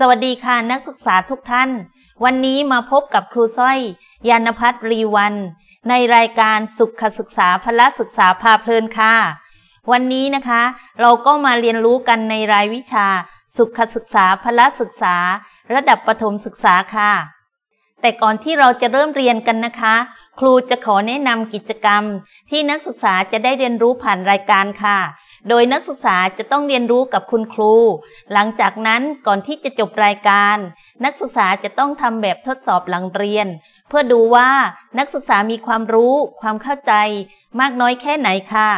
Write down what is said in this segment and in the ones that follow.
สวัสดีค่ะนักศึกษาทุกท่าน วันนี้มาพบกับครูส้อยยานพัฒน์รีวัน ในรายการสุขศึกษา พละศึกษาพาเพลินค่ะ วันนี้นะคะ เราก็มาเรียนรู้กันในรายวิชา สุขศึกษา พละศึกษา ระดับประถมศึกษาค่ะ แต่ก่อนที่เราจะเริ่มเรียนกันนะคะ ครูจะขอแนะนำกิจกรรม ที่นักศึกษาจะได้เรียนรู้ผ่านรายการค่ะโดยนักศึกษาจะต้องเรียนรู้กับคุณครู หลังจากนั้นก่อนที่จะจบรายการ นักศึกษาจะต้องทำแบบทดสอบหลังเรียน เพื่อดูว่านักศึกษามีความรู้ ความเข้าใจมากน้อยแค่ไหนค่ะ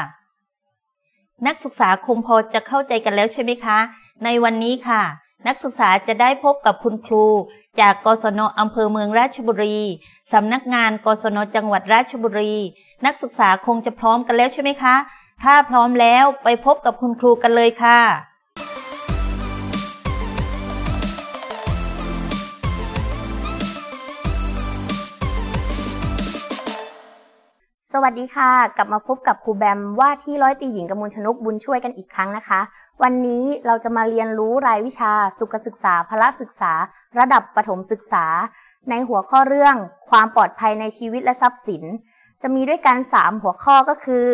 นักศึกษาคงพอจะเข้าใจกันแล้วใช่ไหมคะ ในวันนี้ค่ะ นักศึกษาจะได้พบกับคุณครู จากกศนอำเภอเมืองราชบุรีสำนักงานกศนจังหวัดราชบุรี นักศึกษาคงจะพร้อมกันแล้วใช่ไหมคะถ้าพร้อมแล้วไปพบกับคุณครูกันเลยค่ะ สวัสดีค่ะ กลับมาพบกับครูแบมว่าที่ร้อยตีหญิงกมลชนกบุญช่วยกันอีกครั้งนะคะ วันนี้เราจะมาเรียนรู้รายวิชาสุขศึกษาพละศึกษาระดับประถมศึกษา ในหัวข้อเรื่องความปลอดภัยในชีวิตและทรัพย์สินจะมีด้วยกัน3หัวข้อก็คือ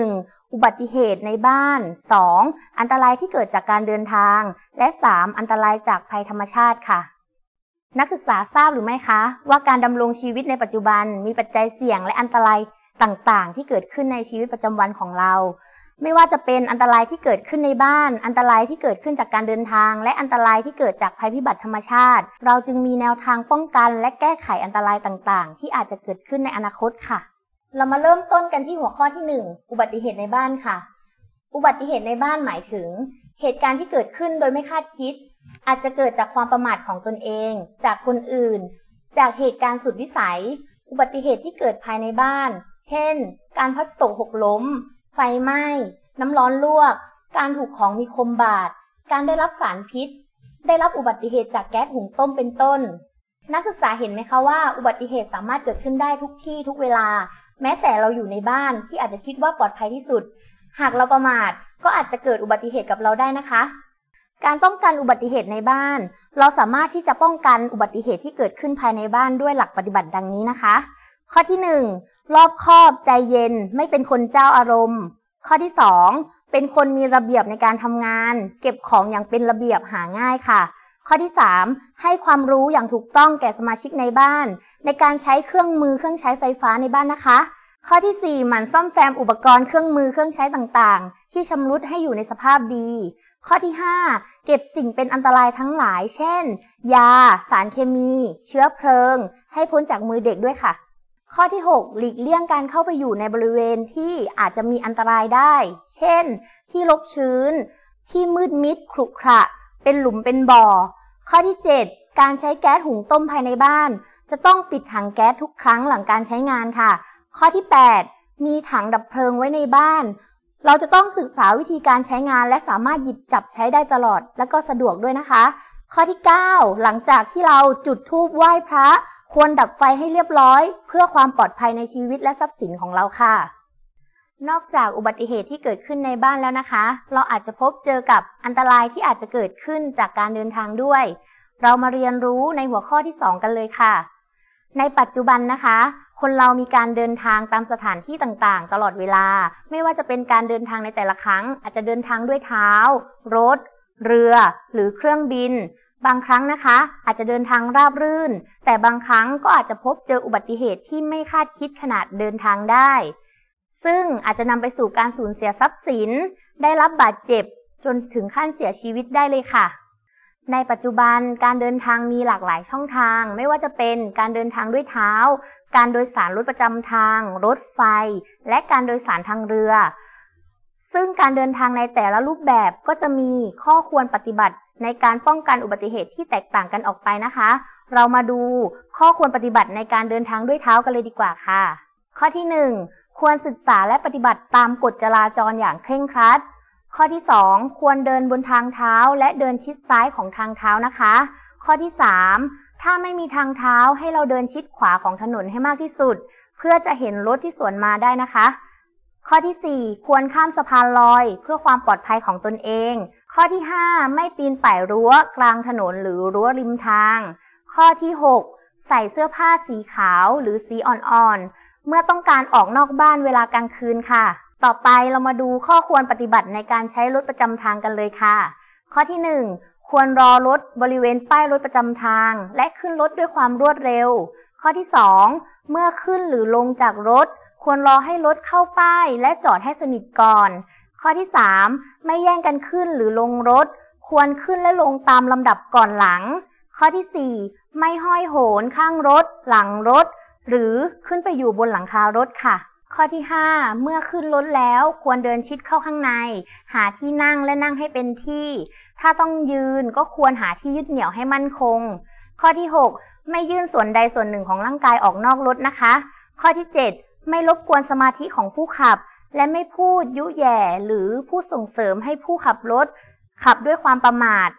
1. อุบัติเหตุในบ้าน 2. อันตรายที่เกิดจากการเดินทาง และ 3. อันตรายจากภัยธรรมชาติค่ะ นักศึกษาทราบหรือไม่คะ ว่าการดำรงชีวิตในปัจจุบัน มีปัจจัยเสี่ยงและอันตรายต่างๆ ที่เกิดขึ้นในชีวิตประจำวันของเรา ไม่ว่าจะเป็นอันตรายที่เกิดขึ้นในบ้าน อันตรายที่เกิดขึ้นจากการเดินทาง และอันตรายที่เกิดจากภัยพิบัติธรรมชาติ เราจึงมีแนวทางป้องกันและแก้ไขอันตรายต่าง ๆ ที่อาจจะเกิดขึ้นในอนาคตค่ะเรามาเริ่มต้นกันที่หัวข้อที่ 1 อุบัติเหตุในบ้านค่ะ อุบัติเหตุในบ้านหมายถึง เหตุการณ์ที่เกิดขึ้นโดยไม่คาดคิด อาจจะเกิดจากความประมาทของตนเอง จากคนอื่น จากเหตุการณ์สุดวิสัย อุบัติเหตุที่เกิดภายในบ้าน เช่น การพัดตกหกล้ม ไฟไหม้ น้ำร้อนลวก การถูกของมีคมบาด การได้รับสารพิษ ได้รับอุบัติเหตุจากแก๊สหุงต้มเป็นต้น นักศึกษาเห็นไหมคะว่า อุบัติเหตุสามารถเกิดขึ้นได้ทุกที่ทุกเวลาแม้แต่เราอยู่ในบ้านที่อาจจะคิดว่าปลอดภัยที่สุด หากเราประมาทก็อาจจะเกิดอุบัติเหตุกับเราได้นะคะ การป้องกันอุบัติเหตุในบ้าน เราสามารถที่จะป้องกันอุบัติเหตุที่เกิดขึ้นภายในบ้านด้วยหลักปฏิบัติดังนี้นะคะ ข้อที่ 1 รอบคอบใจเย็นไม่เป็นคนเจ้าอารมณ์ ข้อที่2เป็นคนมีระเบียบในการทำงาน เก็บของอย่างเป็นระเบียบหาง่ายค่ะข้อที่ 3 ให้ความรู้อย่างถูกต้องแก่สมาชิกในบ้าน ในการใช้เครื่องมือเครื่องใช้ไฟฟ้าในบ้านนะคะ ข้อที่ 4หมั่นซ่อมแซมอุปกรณ์เครื่องมือเครื่องใช้ต่างๆ ที่ชำรุดให้อยู่ในสภาพดี ข้อที่ 5 เก็บสิ่งเป็นอันตรายทั้งหลาย เช่น ยา สารเคมี เชื้อเพลิง ให้พ้นจากมือเด็กด้วยค่ะ ข้อที่ 6 หลีกเลี่ยงการเข้าไปอยู่ในบริเวณที่อาจจะมีอันตรายได้ เช่น ที่รกชื้น ที่มืดมิดขรุขระเป็นหลุมเป็นบ่อ ข้อที่ 7 การใช้แก๊สหุงต้มภายในบ้าน จะต้องปิดถังแก๊สทุกครั้งหลังการใช้งานค่ะ ข้อที่ 8 มีถังดับเพลิงไว้ในบ้าน เราจะต้องศึกษาวิธีการใช้งาน และสามารถหยิบจับใช้ได้ตลอด และก็สะดวกด้วยนะคะ ข้อที่ 9 หลังจากที่เราจุดธูปไหว้พระ ควรดับไฟให้เรียบร้อย เพื่อความปลอดภัยในชีวิตและทรัพย์สินของเราค่ะนอกจากอุบัติเหตุที่เกิดขึ้นในบ้านแล้วนะคะ เราอาจจะพบเจอกับอันตรายที่อาจจะเกิดขึ้นจากการเดินทางด้วย เรามาเรียนรู้ในหัวข้อที่ 2 กันเลยค่ะ ในปัจจุบันนะคะ คนเรามีการเดินทางตามสถานที่ต่างๆ ตลอดเวลา ไม่ว่าจะเป็นการเดินทางในแต่ละครั้ง อาจจะเดินทางด้วยเท้า รถ เรือ หรือเครื่องบิน บางครั้งนะคะ อาจจะเดินทางราบรื่น แต่บางครั้งก็อาจจะพบเจออุบัติเหตุที่ไม่คาดคิดขนาดเดินทางได้ซึ่งอาจจะนำไปสู่การสูญเสียทรัพย์สิน ได้รับบาดเจ็บ จนถึงขั้นเสียชีวิตได้เลยค่ะ ในปัจจุบันการเดินทางมีหลากหลายช่องทาง ไม่ว่าจะเป็นการเดินทางด้วยเท้า การโดยสารรถประจำทาง รถไฟ และการโดยสารทางเรือ ซึ่งการเดินทางในแต่ละรูปแบบก็จะมีข้อควรปฏิบัติในการป้องกันอุบัติเหตุที่แตกต่างกันออกไปนะคะ เรามาดูข้อควรปฏิบัติในการเดินทางด้วยเท้ากันเลยดีกว่าค่ะ ข้อที่ 1ควรศึกษาและปฏิบัติตามกฎจราจรอย่างเคร่งครัด ข้อที่ 2 ควรเดินบนทางเท้าและเดินชิดซ้ายของทางเท้านะคะ ข้อที่ 3 ถ้าไม่มีทางเท้าให้เราเดินชิดขวาของถนนให้มากที่สุด เพื่อจะเห็นรถที่สวนมาได้นะคะ ข้อที่ 4 ควรข้ามสะพานลอย เพื่อความปลอดภัยของตนเอง ข้อที่ 5 ไม่ปีนป่ายรั้วกลางถนนหรือรั้วริมทาง ข้อที่ 6 ใส่เสื้อผ้าสีขาวหรือสีอ่อนๆเมื่อต้องการออกนอกบ้านเวลากลางคืนค่ะ ต่อไปเรามาดูข้อควรปฏิบัติในการใช้รถประจำทางกันเลยค่ะ ข้อที่ 1 ควรรอรถบริเวณป้ายรถประจำทาง และขึ้นรถด้วยความรวดเร็ว ข้อที่ 2 เมื่อขึ้นหรือลงจากรถ ควรรอให้รถเข้าป้ายและจอดให้สนิทก่อน ข้อที่ 3 ไม่แย่งกันขึ้นหรือลงรถ ควรขึ้นและลงตามลำดับก่อนหลัง ข้อที่ 4 ไม่ห้อยโหน ข้างรถ หลังรถหรือขึ้นไปอยู่บนหลังคารถค่ะ ข้อที่5เมื่อขึ้นรถแล้วควรเดินชิดเข้าข้างใน หาที่นั่งและนั่งให้เป็นที่ ถ้าต้องยืนก็ควรหาที่ยึดเหนี่ยวให้มั่นคง ข้อที่ 6 ไม่ยื่นส่วนใดส่วนหนึ่งของร่างกายออกนอกรถนะคะ ข้อที่ 7 ไม่รบกวนสมาธิของผู้ขับ และไม่พูดยุแย่หรือพูดส่งเสริมให้ผู้ขับรถขับด้วยความประมาท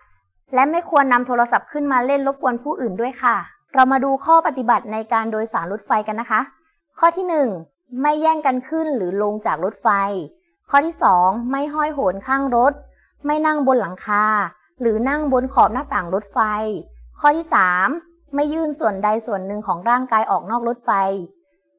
และไม่ควรนำโทรศัพท์ขึ้นมาเล่นรบกวนผู้อื่นด้วยค่ะเรามาดูข้อปฏิบัติในการโดยสารรถไฟกันนะคะ ข้อที่1ไม่แย่งกันขึ้นหรือลงจากรถไฟ ข้อที่2ไม่ห้อยโหนข้างรถ ไม่นั่งบนหลังคา หรือนั่งบนขอบหน้าต่างรถไฟ ข้อที่ 3 ไม่ยื่นส่วนใดส่วนหนึ่งของร่างกายออกนอกรถไฟ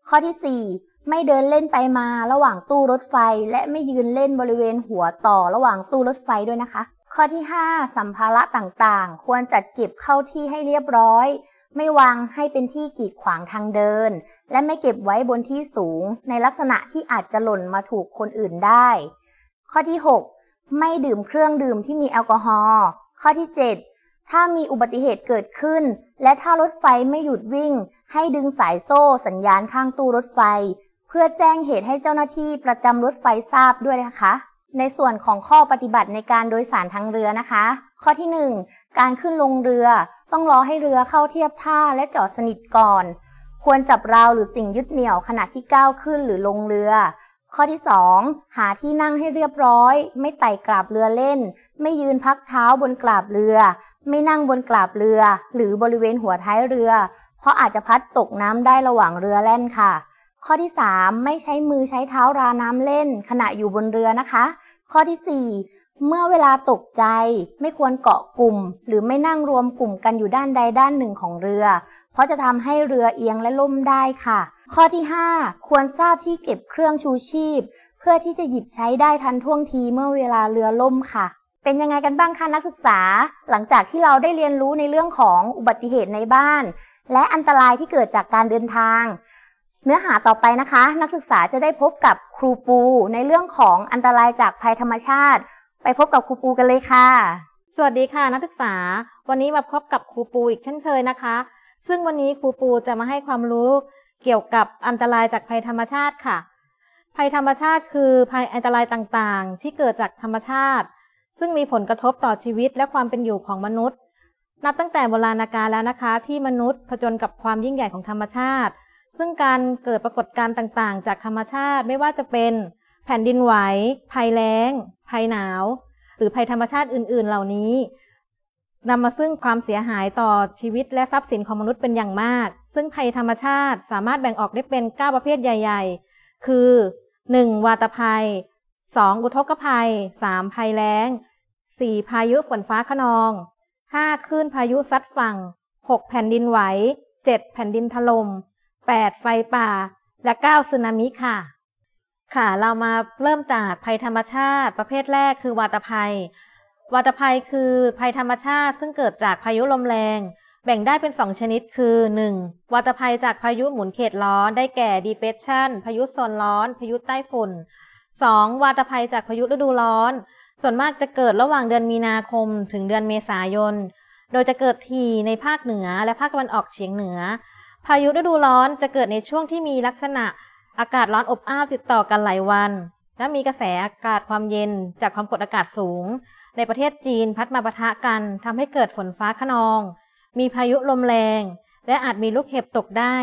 ข้อที่ 4 ไม่เดินเล่นไปมาระหว่างตู้รถไฟ และไม่ยืนเล่นบริเวณหัวต่อระหว่างตู้รถไฟด้วยนะคะ ข้อที่ 5 สัมภาระต่างๆ ควรจัดเก็บเข้าที่ให้เรียบร้อยไม่วางให้เป็นที่กีดขวางทางเดิน และไม่เก็บไว้บนที่สูง ในลักษณะที่อาจจะหล่นมาถูกคนอื่นได้ ข้อที่ 6 ไม่ดื่มเครื่องดื่มที่มีแอลกอฮอล์ข้อที่ 7 ถ้ามีอุบัติเหตุเกิดขึ้น และถ้ารถไฟไม่หยุดวิ่ง ให้ดึงสายโซ่สัญญาณข้างตู้รถไฟ เพื่อแจ้งเหตุให้เจ้าหน้าที่ประจำรถไฟทราบด้วยนะคะ ในส่วนของข้อปฏิบัติในการโดยสารทางเรือนะคะ ข้อที่1การขึ้นลงเรือต้องรอให้เรือเข้าเทียบท่าและจอดสนิทก่อน ควรจับราวหรือสิ่งยึดเหนี่ยวขณะที่ก้าวขึ้นหรือลงเรือ ข้อที่ 2 หาที่นั่งให้เรียบร้อย ไม่ไต่กราบเรือเล่น ไม่ยืนพักเท้าบนกราบเรือ ไม่นั่งบนกราบเรือ หรือบริเวณหัวท้ายเรือ เพราะอาจจะพัดตกน้ำได้ระหว่างเรือแล่นค่ะ ข้อที่ 3 ไม่ใช้มือใช้เท้าราน้ำเล่น ขณะอยู่บนเรือนะคะ ข้อที่ 4เมื่อเวลาตกใจ ไม่ควรเกาะกลุ่ม หรือไม่นั่งรวมกลุ่มกันอยู่ด้านใดด้านหนึ่งของเรือ เพราะจะทำให้เรือเอียงและล่มได้ค่ะ ข้อที่ 5 ควรทราบที่เก็บเครื่องชูชีพ เพื่อที่จะหยิบใช้ได้ทันท่วงทีเมื่อเวลาเรือล่มค่ะ เป็นยังไงกันบ้างคะนักศึกษา หลังจากที่เราได้เรียนรู้ในเรื่องของอุบัติเหตุในบ้าน และอันตรายที่เกิดจากการเดินทาง เนื้อหาต่อไปนะคะ นักศึกษาจะได้พบกับครูปู ในเรื่องของอันตรายจากภัยธรรมชาติไปพบกับครูปูกันเลยค่ะ สวัสดีค่ะ นักศึกษา วันนี้มาพบกับครูปู อีกเช่นเคยนะคะ ซึ่งวันนี้ครูปูจะมาให้ความรู้ เกี่ยวกับอันตรายจากภัยธรรมชาติค่ะ ภัยธรรมชาติคือภัยอันตรายต่างๆ ที่เกิดจากธรรมชาติ ซึ่งมีผลกระทบต่อชีวิตและความเป็นอยู่ของมนุษย์ นับตั้งแต่โบราณกาลแล้วนะคะ ที่มนุษย์ผจญกับความยิ่งใหญ่ของธรรมชาติ ซึ่งการเกิดปรากฏการณ์ต่างๆ จากธรรมชาติไม่ว่าจะเป็นแผ่นดินไหว ภัยแล้งภัยหนาว หรือภัยธรรมชาติอื่นๆ เหล่านี้นำมาซึ่งความเสียหายต่อชีวิตและทรัพย์สินของมนุษย์เป็นอย่างมาก ซึ่งภัยธรรมชาติสามารถแบ่งออกได้เป็น 9 ประเภทใหญ่ ๆ คือ 1. วาตภัย 2. อุทกภัย 3. ภัยแล้ง 4. พายุฝนฟ้าขนอง 5. คลื่นพายุซัดฝั่ง 6. แผ่นดินไหว 7. แผ่นดินถลม่ม 8. ไฟป่า และ 9สึนามิ ค่ะค่ะเรามาเริ่มจากภัยธรรมชาติประเภทแรกคือวาตภัย วาตภัยคือภัยธรรมชาติ ซึ่งเกิดจากพายุลมแรง แบ่งได้เป็น 2 ชนิด คือ 1. วาตภัยจากพายุหมุนเขตร้อน ได้แก่ depression พายุโซนร้อนพายุใต้ฝุ่น 2. วาตภัยจากพายุฤดูร้อน ส่วนมากจะเกิดระหว่างเดือนมีนาคมถึงเดือนเมษายน โดยจะเกิดทีในภาคเหนือและภาคตะวันออกเฉียงเหนือ พายุฤดูร้อนจะเกิดในช่วงที่มีลักษณะอากาศร้อนอบอ้าวติดต่อกันหลายวัน และมีกระแสอากาศความเย็นจากความกดอากาศสูง ในประเทศจีนพัดมาปะทะกันทำให้เกิดฝนฟ้าขนอง มีพายุลมแรง และอาจมีลูกเห็บตกได้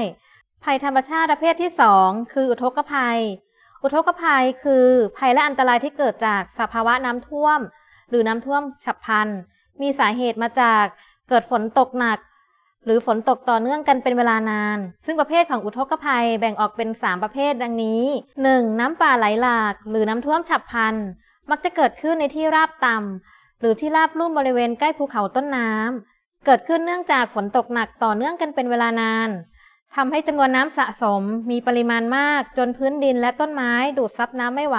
ภัยธรรมชาติประเภทที่ 2 คืออุทกภัย อุทกภัยคือภัยและอันตรายที่เกิดจากสภาวะน้ำท่วม หรือน้ำท่วมฉับพลันมีสาเหตุมาจากเกิดฝนตกหนักหรือฝนตกต่อเนื่องกันเป็นเวลานาน ซึ่งประเภทของอุทกภัยแบ่งออกเป็น 3 ประเภทดังนี้ 1. น้ำป่าไหลหลาก หรือน้ำท่วมฉับพลัน มักจะเกิดขึ้นในที่ราบต่ำ หรือที่ราบลุ่มบริเวณใกล้ภูเขาต้นน้ำเกิดขึ้นเนื่องจากฝนตกหนักต่อเนื่องกันเป็นเวลานานทำให้จำนวนน้ำสะสม มีปริมาณมากจนพื้นดินและต้นไม้ดูดซับน้ำไม่ไหว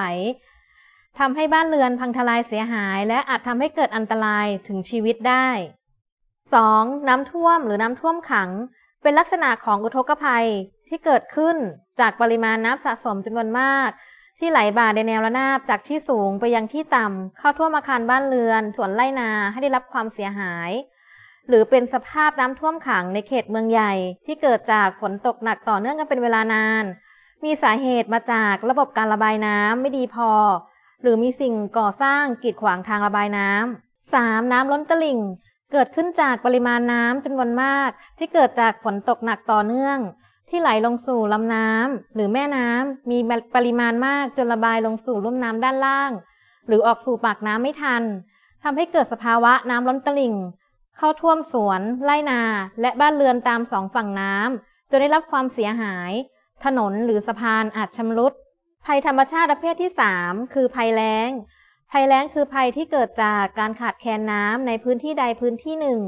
ทำให้บ้านเรือนพังทลายเสียหาย และอาจทำให้เกิดอันตรายถึงชีวิตได้ 2. น้ำท่วมหรือน้ำท่วมขัง เป็นลักษณะของอุทกภัยที่เกิดขึ้นจากปริมาณน้ำสะสมจำนวนมาก ที่ไหลบ่าในแนวระนาบจากที่สูงไปยังที่ต่ำเข้าท่วมอาคารบ้านเรือนสวนไร่นาให้ได้รับความเสียหาย หรือเป็นสภาพน้ำท่วมขังในเขตเมืองใหญ่ ที่เกิดจากฝนตกหนักต่อเนื่องกันเป็นเวลานาน มีสาเหตุมาจากระบบการระบายน้ำไม่ดีพอ หรือมีสิ่งก่อสร้างกีดขวางทางระบายน้ำ 3. น้ำล้นตลิ่งเกิดขึ้นจากปริมาณน้ำจำนวนมากที่เกิดจากฝนตกหนักต่อเนื่อง ที่ไหลลงสู่ลำน้ำหรือแม่น้ำมีปริมาณมากจนระบายลงสู่ลุ่มน้ำด้านล่าง หรือออกสู่ปากน้ำไม่ทันทำให้เกิดสภาวะน้ำล้นตลิ่ง เข้าท่วมสวนไร่นา และบ้านเรือนตามสองฝั่งน้ำจนได้รับความเสียหาย ถนนหรือสะพานอาจชำรุด ภัยธรรมชาติประเภทที่ 3 คือภัยแล้งภัยแล้งคือภัยที่เกิดจากการขาดแคลนน้ำในพื้นที่ใดพื้นที่หนึ่ง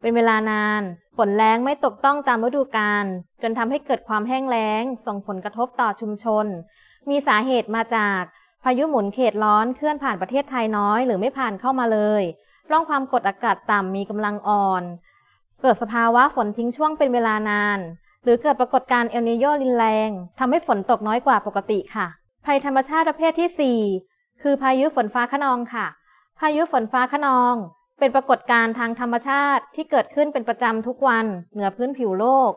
เป็นเวลานานฝนแล้งไม่ตกต้องตามฤดูกาลจนทำให้เกิดความแห้งแล้ง ส่งผลกระทบต่อชุมชน มีสาเหตุมาจาก พายุหมุนเขตร้อนเคลื่อนผ่านประเทศไทยน้อยหรือไม่ผ่านเข้ามาเลย ร่องความกดอากาศต่ำมีกำลังอ่อน เกิดสภาวะฝนทิ้งช่วงเป็นเวลานาน หรือเกิดปรากฏการณ์เอลนิโยรินแรงทำให้ฝนตกน้อยกว่าปกติค่ะ ภัยธรรมชาติประเภทที่คือพายุฝนฟ้าขนองค่ะ พายุฝนฟ้าขนองเป็นปรากฏการณ์ทางธรรมชาติที่เกิดขึ้นเป็นประจำทุกวันเหนือพื้นผิวโลก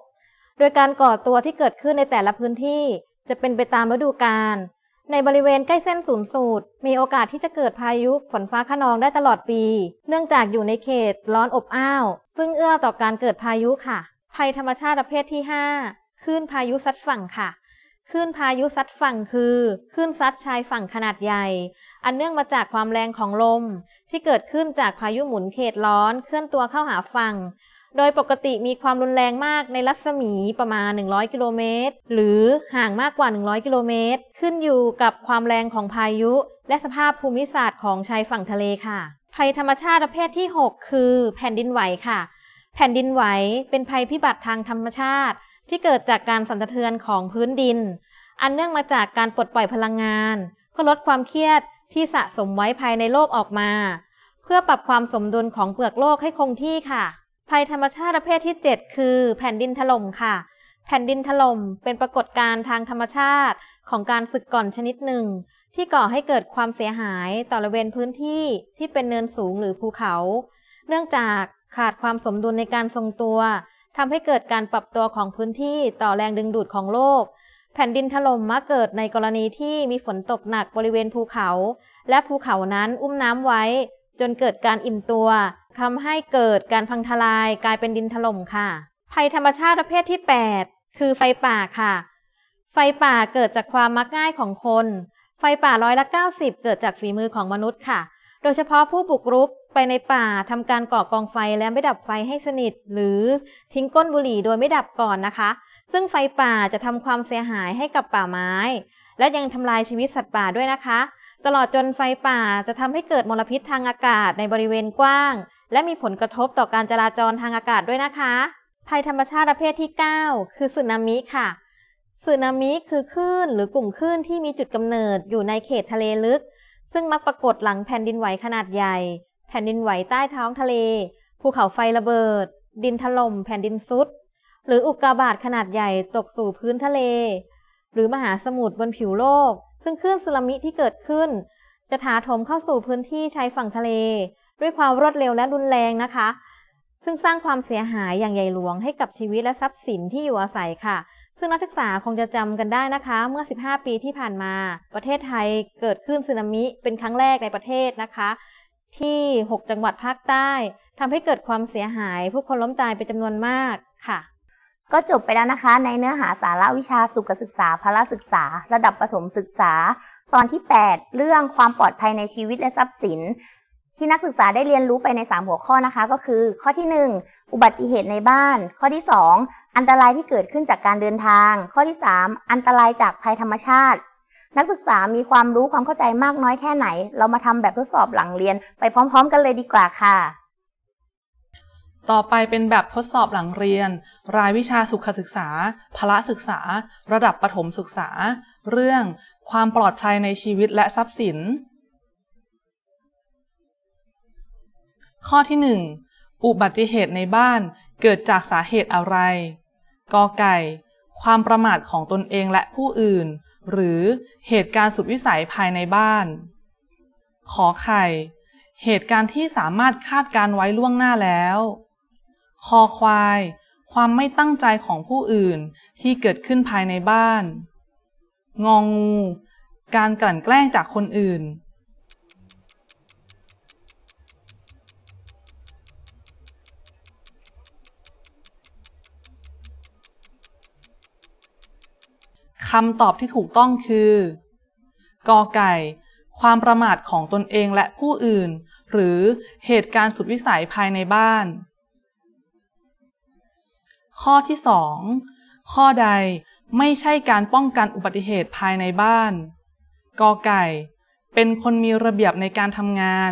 โดยการก่อตัวที่เกิดขึ้นในแต่ละพื้นที่ จะเป็นไปตามฤดูกาล ในบริเวณใกล้เส้นศูนย์สูตร มีโอกาสที่จะเกิดพายุฝนฟ้าขนองได้ตลอดปี เนื่องจากอยู่ในเขตร้อนอบอ้าวซึ่งเอื้อต่อการเกิดพายุค่ะ ภัยธรรมชาติประเภทที่5คลื่นพายุซัดฝั่งค่ะคลื่นพายุซัดฝั่งคือคลื่นซัดชายฝั่งขนาดใหญ่ อันเนื่องมาจากความแรงของลม ที่เกิดขึ้นจากพายุหมุนเขตร้อนเคลื่อนตัวเข้าหาฝั่ง โดยปกติมีความรุนแรงมากในรัศมีประมาณ 100 กิโลเมตร หรือ ห่างมากกว่า 100 กิโลเมตร ขึ้นอยู่กับความแรงของพายุ และสภาพภูมิศาสตร์ของชายฝั่งทะเลค่ะ ภัยธรรมชาติประเภทที่ 6 คือแผ่นดินไหวค่ะ แผ่นดินไหวเป็นภัยพิบัติทางธรรมชาติที่เกิดจากการสั่นสะเทือนของพื้นดิน อันเนื่องมาจากการปลดปล่อยพลังงานเพื่อลดความเครียดที่สะสมไว้ภายในโลกออกมา เพื่อปรับความสมดุลของเปลือกโลกให้คงที่ค่ะ ภัยธรรมชาติประเภทที่ 7 คือแผ่นดินถล่มค่ะ แผ่นดินถล่มเป็นปรากฏการณ์ทางธรรมชาติ ของการสึกก่อนชนิดหนึ่ง ที่ก่อให้เกิดความเสียหายต่อระเวณพื้นที่ที่เป็นเนินสูงหรือภูเขา เนื่องจากขาดความสมดุลในการทรงตัวทำให้เกิดการปรับตัวของพื้นที่ต่อแรงดึงดูดของโลก แผ่นดินถล่มมักเกิดในกรณีที่มีฝนตกหนักบริเวณภูเขา และภูเขานั้นอุ้มน้ำไว้ จนเกิดการอิ่มตัวทำให้เกิดการพังทลายกลายเป็นดินถล่มค่ะ ภัยธรรมชาติประเภทที่ 8 คือไฟป่าค่ะ ไฟป่าเกิดจากความมักง่ายของคน ไฟป่าร้อยละ90เกิดจากฝีมือของมนุษย์ค่ะ โดยเฉพาะผู้บุกรุกไปในป่าทำการก่อกองไฟแล้วไม่ดับไฟให้สนิท หรือทิ้งก้นบุหรี่โดยไม่ดับก่อนนะคะ ซึ่งไฟป่าจะทำความเสียหายให้กับป่าไม้ และยังทำลายชีวิตสัตว์ป่าด้วยนะคะ ตลอดจนไฟป่าจะทำให้เกิดมลพิษทางอากาศในบริเวณกว้าง และมีผลกระทบต่อการจราจรทางอากาศด้วยนะคะ ภัยธรรมชาติประเภทที่ 9 คือสึนามิค่ะสึนามิคือคลื่นหรือกลุ่มคลื่นที่มีจุดกำเนิดอยู่ในเขตทะเลลึก ซึ่งมักปรากฏหลังแผ่นดินไหวขนาดใหญ่แผ่นดินไหวใต้ท้องทะเล ภูเขาไฟระเบิด ดินถล่ม แผ่นดินซุด หรืออุกกาบาตขนาดใหญ่ตกสู่พื้นทะเล หรือมหาสมุทรบนผิวโลก ซึ่งคลื่นสึนามิที่เกิดขึ้น จะถาถมเข้าสู่พื้นที่ชายฝั่งทะเล ด้วยความรวดเร็วและรุนแรงนะคะ ซึ่งสร้างความเสียหายอย่างใหญ่หลวงให้กับชีวิตและทรัพย์สินที่อยู่อาศัยค่ะ ซึ่งนักศึกษาคงจะจำกันได้นะคะเมื่อ 15 ปีที่ผ่านมา ประเทศไทยเกิดขึ้นสึนามิเป็นครั้งแรกในประเทศนะคะที่ 6 จังหวัดภาคใต้ ทำให้เกิดความเสียหายผู้คนล้มตายเป็นจำนวนมากค่ะ ก็จบไปแล้วนะคะ ในเนื้อหาสาระวิชาสุขศึกษาพละศึกษา ระดับประถมศึกษา ตอนที่ 8 เรื่องความปลอดภัยในชีวิตและทรัพย์สิน ที่นักศึกษาได้เรียนรู้ไปใน 3 หัวข้อนะคะก็คือข้อที่ 1 อุบัติเหตุในบ้าน ข้อที่ 2 อันตรายที่เกิดขึ้นจากการเดินทาง ข้อที่3อันตรายจากภัยธรรมชาตินักศึกษามีความรู้ความเข้าใจมากน้อยแค่ไหน เรามาทำแบบทดสอบหลังเรียนไปพร้อมๆ กันเลยดีกว่าค่ะ ต่อไปเป็นแบบทดสอบหลังเรียน รายวิชาสุขศึกษาพละศึกษาระดับประถมศึกษา เรื่องความปลอดภัยในชีวิตและทรัพย์สิน ข้อที่1อุบัติเหตุในบ้านเกิดจากสาเหตุอะไรกอไก่ ความประมาทของตนเองและผู้อื่นหรือเหตุการณ์สุดวิสัยภายในบ้าน ขอไข่ เหตุการณ์ที่สามารถคาดการไว้ล่วงหน้าแล้ว คอควาย ความไม่ตั้งใจของผู้อื่นที่เกิดขึ้นภายในบ้าน งองงูการกลั่นแกล้งจากคนอื่นคำตอบที่ถูกต้องคือกอไก่ ความประมาทของตนเองและผู้อื่น หรือ เหตุการณ์สุดวิสัยภายในบ้าน ข้อที่ 2 ข้อใดไม่ใช่การป้องกันอุบัติเหตุภายในบ้านกอไก่ เป็นคนมีระเบียบในการทำงาน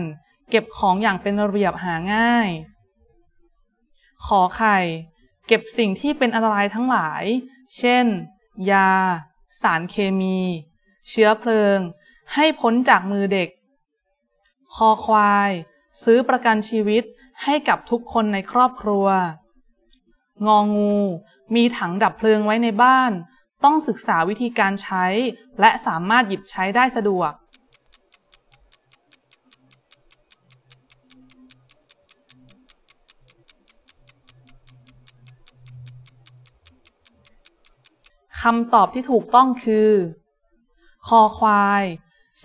เก็บของอย่างเป็นระเบียบหาง่าย ขอไข่ เก็บสิ่งที่เป็นอันตรายทั้งหลาย เช่นยา สารเคมี เชื้อเพลิงให้พ้นจากมือเด็ก คอควาย ซื้อประกันชีวิตให้กับทุกคนในครอบครัว งองู มีถังดับเพลิงไว้ในบ้าน ต้องศึกษาวิธีการใช้และสามารถหยิบใช้ได้สะดวกคำตอบที่ถูกต้องคือ คอควาย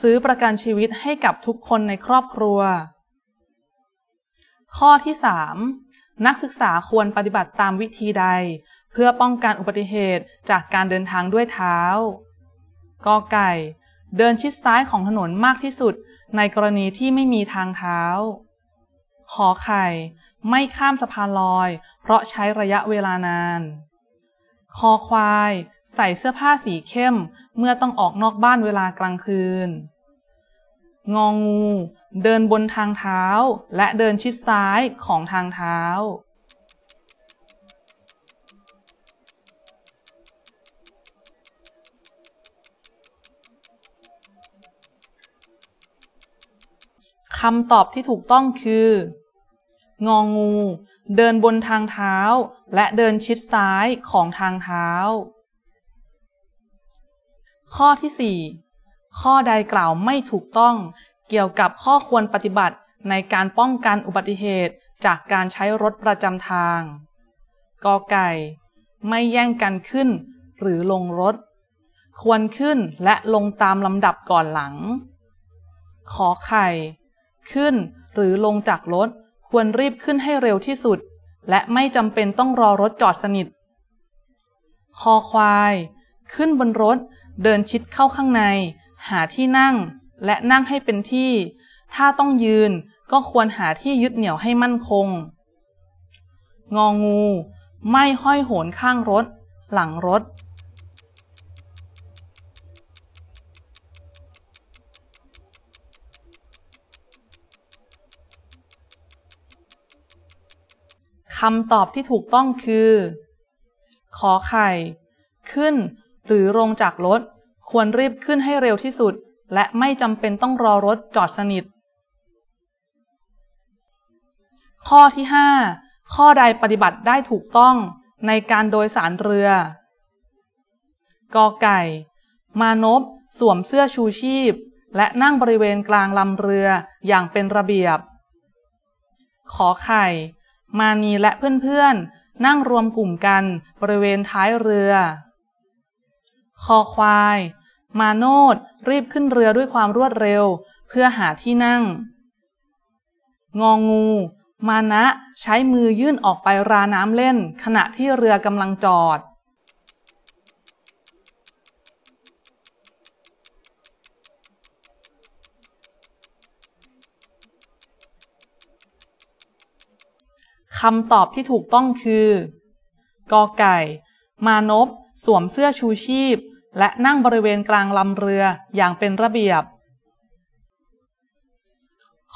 ซื้อประกันชีวิตให้กับทุกคนในครอบครัว ข้อที่ 3 นักศึกษาควรปฏิบัติตามวิธีใด เพื่อป้องกันอุบัติเหตุจากการเดินทางด้วยเท้ากอไก่ เดินชิดซ้ายของถนนมากที่สุดในกรณีที่ไม่มีทางเท้า ขอไข่ ไม่ข้ามสะพานลอยเพราะใช้ระยะเวลานานคอควาย ใส่เสื้อผ้าสีเข้มเมื่อต้องออกนอกบ้านเวลากลางคืน งองู เดินบนทางเท้าและเดินชิดซ้ายของทางเท้า คำตอบที่ถูกต้องคือ งองูเดินบนทางเท้าและเดินชิดซ้ายของทางเท้า ข้อที่ 4 ข้อใดกล่าวไม่ถูกต้องเกี่ยวกับข้อควรปฏิบัติในการป้องกันอุบัติเหตุจากการใช้รถประจำทาง กอไก่ ไม่แย่งกันขึ้น หรือลงรถ ควรขึ้นและลงตามลำดับก่อนหลัง ขอไข่ ขึ้นหรือลงจากรถควรรีบขึ้นให้เร็วที่สุด และไม่จำเป็นต้องรอรถจอดสนิท คอควาย ขึ้นบนรถเดินชิดเข้าข้างใน หาที่นั่งและนั่งให้เป็นที่ ถ้าต้องยืนก็ควรหาที่ยึดเหนี่ยวให้มั่นคง งองู ไม่ห้อยโหนข้างรถ หลังรถคำตอบที่ถูกต้องคือ ขอไข่ ขึ้นหรือลงจากรถ ควรรีบขึ้นให้เร็วที่สุด และไม่จำเป็นต้องรอรถจอดสนิท ข้อที่ 5 ข้อใดปฏิบัติได้ถูกต้องในการโดยสารเรือ กอไก่ มานพสวมเสื้อชูชีพ และนั่งบริเวณกลางลำเรืออย่างเป็นระเบียบ ขอไข่มานีและเพื่อนๆ นั่งรวมกลุ่มกันบริเวณท้ายเรือ คอควาย มาโนดรีบขึ้นเรือด้วยความรวดเร็ว เพื่อหาที่นั่ง งองู มานะ ใช้มือยื่นออกไปราน้ำเล่น ขณะที่เรือกำลังจอดคำตอบที่ถูกต้องคือ กอไก่ มานพ สวมเสื้อชูชีพ และนั่งบริเวณกลางลำเรืออย่างเป็นระเบียบ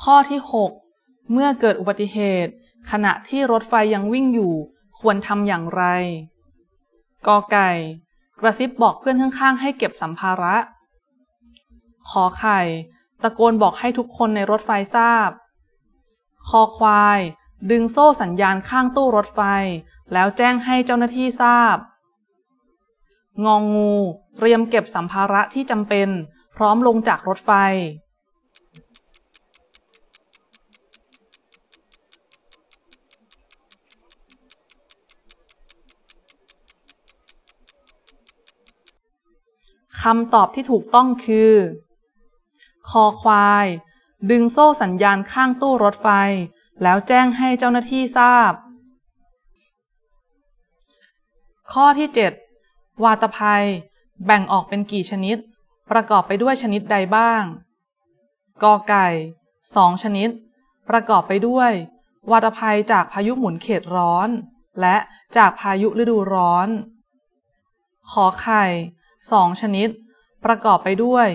ข้อที่ 6 เมื่อเกิดอุบัติเหตุ ขณะที่รถไฟยังวิ่งอยู่ควรทำอย่างไร กอไก่ กระซิบบอกเพื่อนข้างๆ ให้เก็บสัมภาระ ขอไข่ ตะโกนบอกให้ทุกคนในรถไฟทราบคอควายดึงโซ่สัญญาณข้างตู้รถไฟ แล้วแจ้งให้เจ้าหน้าที่ทราบ งองงูเตรียมเก็บสัมภาระที่จำเป็น พร้อมลงจากรถไฟ คำตอบที่ถูกต้องคือ คอควาย ดึงโซ่สัญญาณข้างตู้รถไฟแล้วแจ้งให้เจ้าหน้าที่ทราบ ข้อที่ 7 วาตภัย แบ่งออกเป็นกี่ชนิด ประกอบไปด้วยชนิดใดบ้างกอไก่สองชนิด ประกอบไปด้วย วาตภัยจากพายุหมุนเขตร้อน และจากพายุฤดูร้อน ขอไข่สองชนิด ประกอบไปด้วย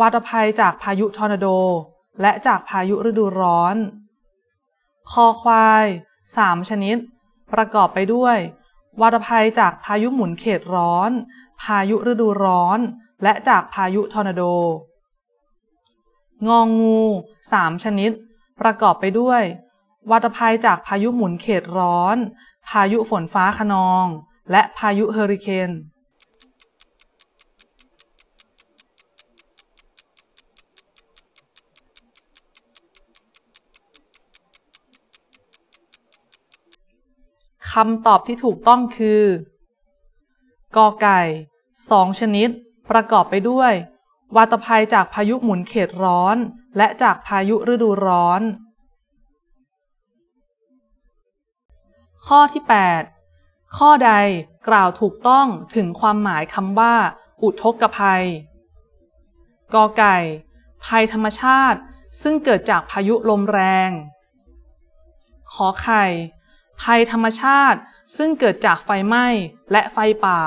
วาตภัยจากพายุทอร์นาโด และจากพายุฤดูร้อนคอควายสามชนิด ประกอบไปด้วยวาตภัยจากพายุหมุนเขตร้อน พายุฤดูร้อน และจากพายุทอร์นาโด งองงูสามชนิด ประกอบไปด้วยวาตภัยจากพายุหมุนเขตร้อน พายุฝนฟ้าคะนอง และพายุเฮอริเคนคำตอบที่ถูกต้องคือ กอไก่ สองชนิด ประกอบไปด้วย วาตภัยจากพายุหมุนเขตร้อน และจากพายุฤดูร้อน ข้อที่ 8 ข้อใดกล่าวถูกต้องถึงความหมายคำว่า อุทกภัย กอไก่ ภัยธรรมชาติ ซึ่งเกิดจากพายุลมแรง ขอไข่ภัยธรรมชาติซึ่งเกิดจากไฟไหม้ และไฟป่า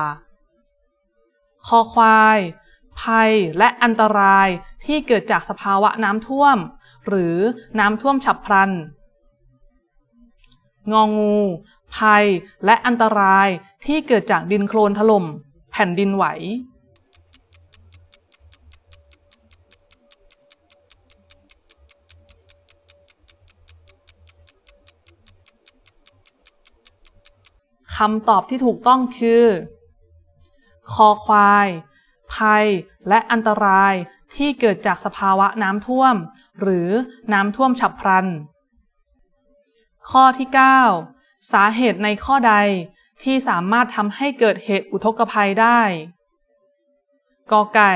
คอควาย ภัยและอันตรายที่เกิดจากสภาวะน้ำท่วม หรือน้ำท่วมฉับพลัน งองู ภัยและอันตรายที่เกิดจากดินโคลนถล่มแผ่นดินไหวคำตอบที่ถูกต้องคือคอควาย ภัย และอันตรายที่เกิดจากสภาวะน้ำท่วม หรือน้ำท่วมฉับพลัน ข้อที่ 9 สาเหตุในข้อใดที่สามารถทำให้เกิดเหตุอุทกภัยได้ กอไก่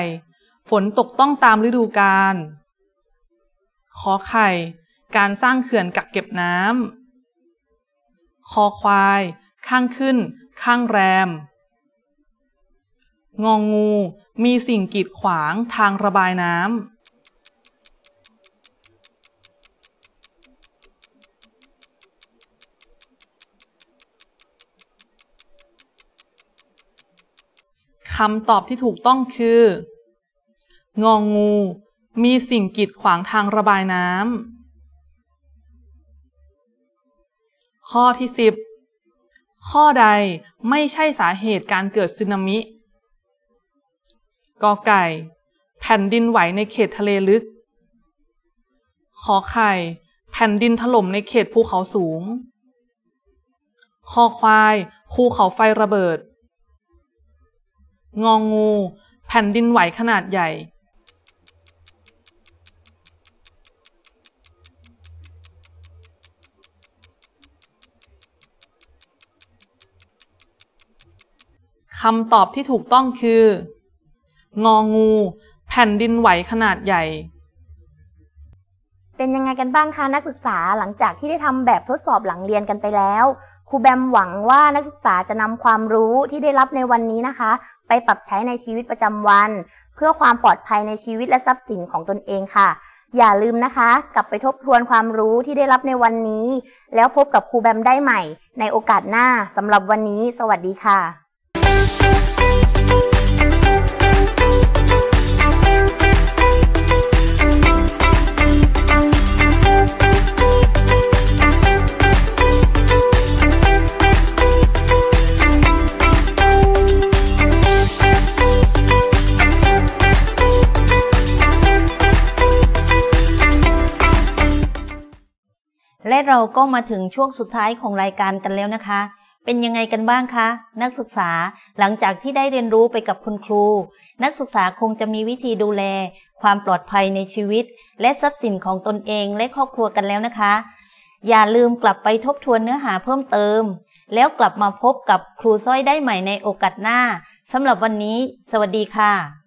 ฝนตกต้องตามฤดูกาลขอไข่ การสร้างเขื่อนกักเก็บน้ำคอควายข้างขึ้น ข้างแรม งองงู มีสิ่งกีดขวางทางระบายน้ำคำตอบที่ถูกต้องคือ งองงู มีสิ่งกีดขวางทางระบายน้ำข้อที่สิบข้อใดไม่ใช่สาเหตุการเกิดสึนามิกอไก่ แผ่นดินไหวในเขตทะเลลึก ขอไข่ แผ่นดินถล่มในเขตภูเขาสูงคอควายภูเขาไฟระเบิด งองงู แผ่นดินไหวขนาดใหญ่คำตอบที่ถูกต้องคืององู แผ่นดินไหวขนาดใหญ่ เป็นยังไงกันบ้างคะ นักศึกษาหลังจากที่ได้ทำแบบทดสอบหลังเรียนกันไปแล้ว ครูแบมหวังว่านักศึกษาจะนำความรู้ที่ได้รับในวันนี้นะคะ ไปปรับใช้ในชีวิตประจำวัน เพื่อความปลอดภัยในชีวิตและทรัพย์สินของตนเองค่ะ อย่าลืมนะคะ กลับไปทบทวนความรู้ที่ได้รับในวันนี้ แล้วพบกับครูแบมได้ใหม่ ในโอกาสหน้าสำหรับวันนี้ สวัสดีค่ะและเราก็มาถึงช่วงสุดท้ายของรายการกันแล้วนะคะ เป็นยังไงกันบ้างคะนักศึกษา หลังจากที่ได้เรียนรู้ไปกับคุณครู นักศึกษาคงจะมีวิธีดูแล ความปลอดภัยในชีวิต และทรัพย์สินของตนเองและครอบครัวกันแล้วนะคะ อย่าลืมกลับไปทบทวนเนื้อหาเพิ่มเติม แล้วกลับมาพบกับครูส้อยได้ใหม่ในโอกาสหน้าสำหรับวันนี้ สวัสดีค่ะ